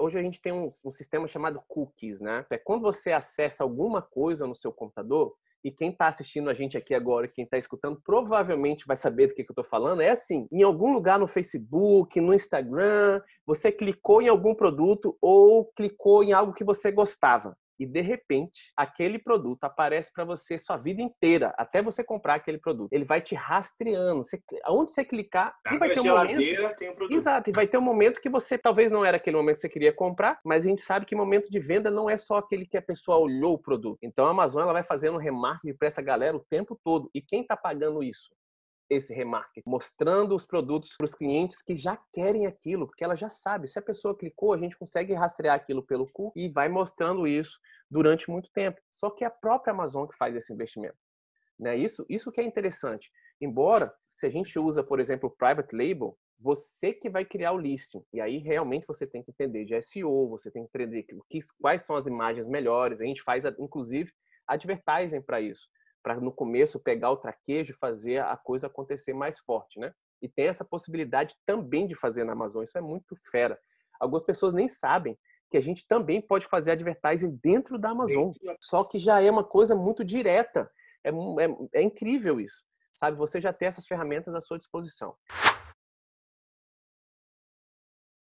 hoje a gente tem um, um sistema chamado cookies, né? É quando você acessa alguma coisa no seu computador, e quem está assistindo a gente aqui agora, quem está escutando, provavelmente vai saber do que, que eu estou falando. É assim: em algum lugar no Facebook, no Instagram, você clicou em algum produto ou clicou em algo que você gostava e de repente aquele produto aparece para você sua vida inteira, até você comprar aquele produto. Ele vai te rastreando. Você, aonde você clicar, tá, e vai ter um momento. Tem um produto. Exato, e vai ter um momento que você talvez não era aquele momento que você queria comprar, mas a gente sabe que momento de venda não é só aquele que a pessoa olhou o produto. Então a Amazon ela vai fazendo remarking remarketing para essa galera o tempo todo. E quem está pagando isso? esse remarketing, mostrando os produtos para os clientes que já querem aquilo, porque ela já sabe. Se a pessoa clicou, a gente consegue rastrear aquilo pelo cu e vai mostrando isso durante muito tempo. Só que é a própria Amazon que faz esse investimento. Né? Isso, isso que é interessante. Embora, se a gente usa, por exemplo, o private label, você que vai criar o listing. E aí, realmente, você tem que entender de SEO, você tem que entender quais são as imagens melhores. A gente faz, inclusive, advertising para isso para no começo pegar o traquejo e fazer a coisa acontecer mais forte, né? E tem essa possibilidade também de fazer na Amazon, isso é muito fera. Algumas pessoas nem sabem que a gente também pode fazer advertising dentro da Amazon, só que já é uma coisa muito direta. É, é, é incrível isso, sabe? Você já tem essas ferramentas à sua disposição.